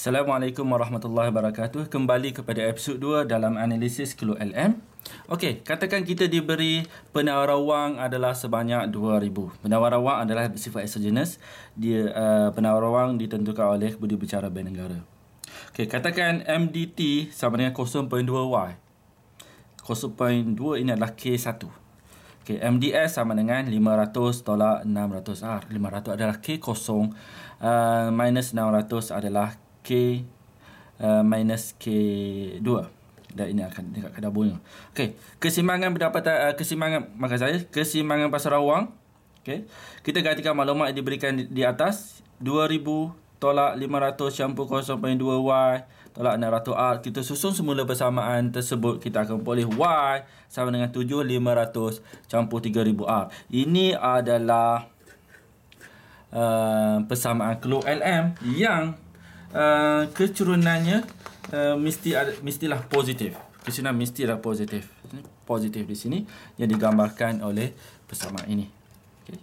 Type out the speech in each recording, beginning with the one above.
Assalamualaikum warahmatullahi wabarakatuh. Kembali kepada episod 2 dalam analisis Kilo LM. Okey, katakan kita diberi penawar wang adalah sebanyak 2000. Penawar wang adalah sifat exogenous. Dia uh, penawar wang ditentukan oleh budi bicara bank negara. Okey, katakan MDT sama dengan 0.2Y. 0.2 ini adalah K1. Okey, MDS sama dengan 500 tolak 600R. 500 adalah K0. Uh, minus 600 adalah K uh, minus K2 dan ini akan dekat kadabunya. Okey, kesimbangan pendapatan uh, kesimbangan maka saya kesimbangan pasar wang. Okey. Kita gantikan maklumat yang diberikan di, di atas 2000 tolak 500 campur 0.2y tolak 600 r kita susun semula persamaan tersebut kita akan peroleh y sama dengan 7500 campur 3000 r. Ini adalah uh, persamaan keluar LM yang uh, kecurunannya uh, mesti ada, mestilah positif. Kecurunan mestilah positif. Positif di sini yang digambarkan oleh pesamaan ini. Okay.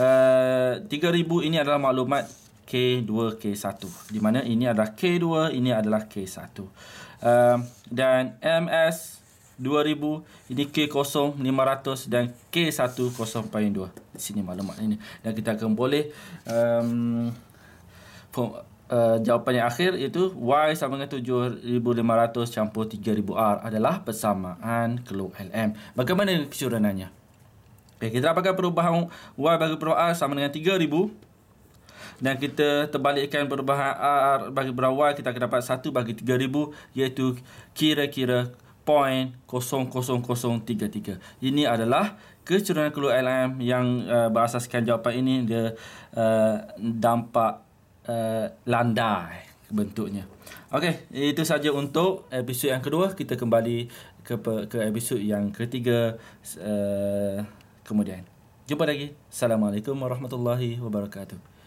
Uh, 3000 ini adalah maklumat K2, K1. Di mana ini adalah K2, ini adalah K1. Uh, eh, dan MS 2000, ini K0, 500 dan K1, 0.2. Di sini maklumat ini. Dan kita akan boleh um, Eh, jawapan yang akhir iaitu Y sama dengan 7500 campur 3000R adalah persamaan keluh LM. Bagaimana kesyuranannya? Okay, kita dapatkan perubahan Y bagi perubahan R sama dengan 3000 dan kita terbalikkan perubahan R bagi perubahan Y kita akan dapat 1 bagi 3000 iaitu kira-kira 0.00033. Ini adalah kecurangan keluar LM yang uh, berasaskan jawapan ini dia uh, dampak uh, landai bentuknya. Okey, itu saja untuk episod yang kedua. Kita kembali ke ke episod yang ketiga uh, kemudian. Jumpa lagi. Assalamualaikum warahmatullahi wabarakatuh.